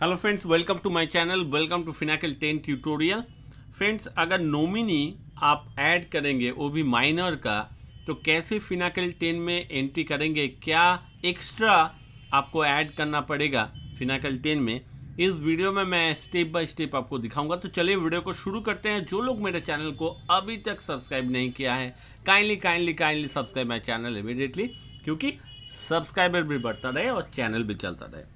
hello friends welcome to my channel welcome to Finacle ten tutorial friends अगर nominee आप add करेंगे वो भी माइनर का तो कैसे फिनाकल टेन में एंट्री करेंगे क्या एक्स्ट्रा आपको ऐड करना पड़ेगा फिनाकल टेन में इस वीडियो में मैं स्टेप बाय स्टेप आपको दिखाऊंगा तो चलिए वीडियो को शुरू करते हैं जो लोग मेरे चैनल को अभी तक सब्सक्राइब नहीं किया है kindly kindly kindly subscribe my channel immediately क्योंकि सब्सक्राइबर भी बढ़ता रहे और चैनल भी चलता रहे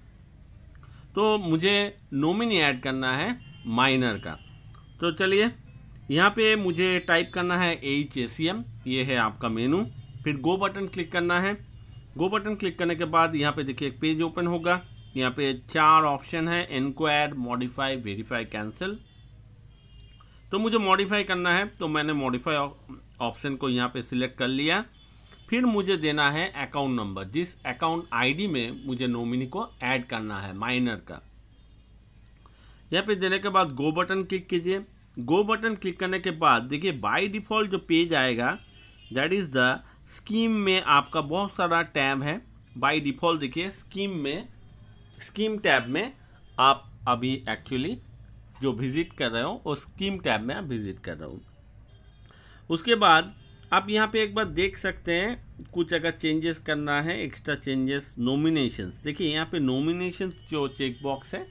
तो मुझे नोमिनी ऐड करना है माइनर का तो चलिए यहाँ पे मुझे टाइप करना है एच ए सी एम ये है आपका मेनू फिर गो बटन क्लिक करना है गो बटन क्लिक करने के बाद यहाँ पे देखिए एक पेज ओपन होगा यहाँ पे चार ऑप्शन है इनक्वायर मॉडिफाई वेरीफाई कैंसिल तो मुझे मॉडिफाई करना है तो मैंने मॉडिफाई ऑप्शन को यहाँ पे सिलेक्ट कर लिया फिर मुझे देना है अकाउंट नंबर जिस अकाउंट आईडी में मुझे नॉमिनी को ऐड करना है माइनर का यहाँ पे देने के बाद गो बटन क्लिक कीजिए गो बटन क्लिक करने के बाद देखिए बाय डिफ़ॉल्ट जो पेज आएगा दैट इज़ द स्कीम में आपका बहुत सारा टैब है बाय डिफ़ॉल्ट देखिए स्कीम में स्कीम टैब में आप अभी एक्चुअली जो विज़िट कर रहे हो वो स्कीम टैब में आप विज़िट कर रहे हो उसके बाद आप यहाँ पे एक बार देख सकते हैं कुछ अगर चेंजेस करना है एक्स्ट्रा चेंजेस नॉमिनेशंस देखिए यहाँ पे नॉमिनेशंस जो चेक बॉक्स है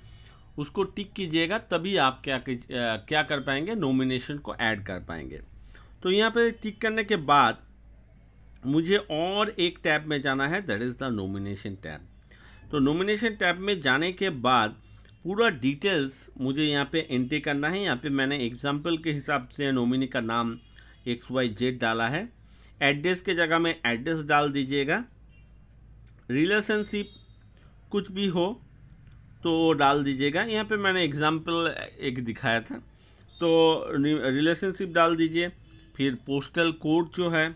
उसको टिक कीजिएगा तभी आप क्या क्या कर पाएंगे नॉमिनेशन को ऐड कर पाएंगे तो यहाँ पे टिक करने के बाद मुझे और एक टैब में जाना है that is the nomination tab तो नोमिनेशन टैब में जाने के बाद पूरा डिटेल्स मुझे यहाँ पे एंट्री करना है यहाँ पे मैंने एग्जाम्पल के हिसाब से नॉमिनी का नाम एक्स वाई जेड डाला है एड्रेस के जगह में एड्रेस डाल दीजिएगा रिलेशनशिप कुछ भी हो तो डाल दीजिएगा यहाँ पे मैंने एग्जाम्पल एक दिखाया था तो रिलेशनशिप डाल दीजिए फिर पोस्टल कोड जो है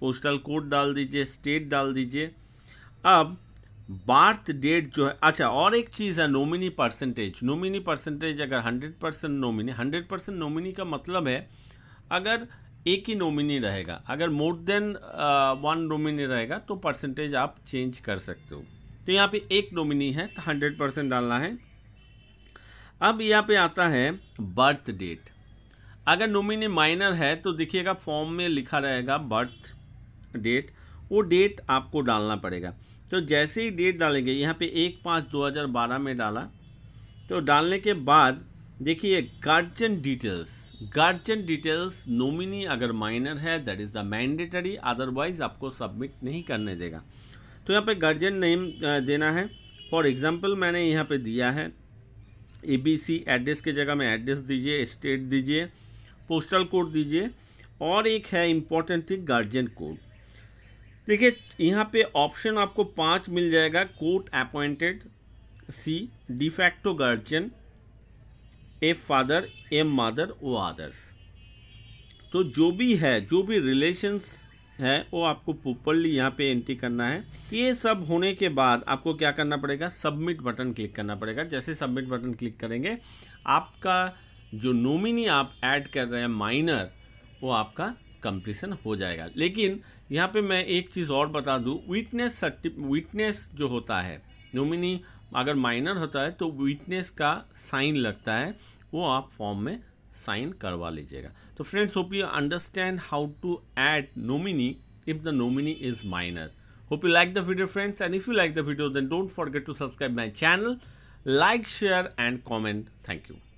पोस्टल कोड डाल दीजिए स्टेट डाल दीजिए अब बर्थ डेट जो है अच्छा और एक चीज़ है नोमिनी परसेंटेज नोमिनी परसेंटेज अगर hundred percent nominee hundred percent nominee का मतलब है अगर एक ही नोमिनी रहेगा अगर मोर देन वन नोमिनी रहेगा तो परसेंटेज आप चेंज कर सकते हो तो यहाँ पे एक नोमिनी है तो हंड्रेड परसेंट डालना है अब यहाँ पे आता है बर्थ डेट अगर नोमिनी माइनर है तो देखिएगा फॉर्म में लिखा रहेगा बर्थ डेट वो डेट आपको डालना पड़ेगा तो जैसे ही डेट डालेंगे यहाँ पे एक पाँच दो हज़ार बारह में डाला तो डालने के बाद देखिए guardian details guardian details nominee अगर माइनर है that is the mandatory otherwise आपको सबमिट नहीं करने देगा तो यहाँ पे गार्जियन नेम देना है फॉर एग्जांपल मैंने यहाँ पे दिया है ए बी सी एड्रेस की जगह में एड्रेस दीजिए स्टेट दीजिए पोस्टल कोड दीजिए और एक है इम्पॉर्टेंट थिंग गार्जियन कोड देखिए यहाँ पे ऑप्शन आपको पाँच मिल जाएगा court appointed C de facto guardian a father a mother वो आदर्स तो जो भी है जो भी रिलेशंस है वो आपको प्रॉपरली यहाँ पे एंट्री करना है ये सब होने के बाद आपको क्या करना पड़ेगा सबमिट बटन क्लिक करना पड़ेगा जैसे सबमिट बटन क्लिक करेंगे आपका जो नोमिनी आप ऐड कर रहे हैं माइनर वो आपका कंप्लीसन हो जाएगा लेकिन यहाँ पे मैं एक चीज़ और बता दूँ विटनेस सर्टिफ विटनेस जो होता है नोमिनी अगर माइनर होता है तो वीकनेस का साइन लगता है वो आप फॉर्म में साइन करवा लीजिएगा तो friends hope you understand how to add nominee if the nominee is minor hope you like the video friends and if you like the video then don't forget to subscribe my channel like share and comment thank you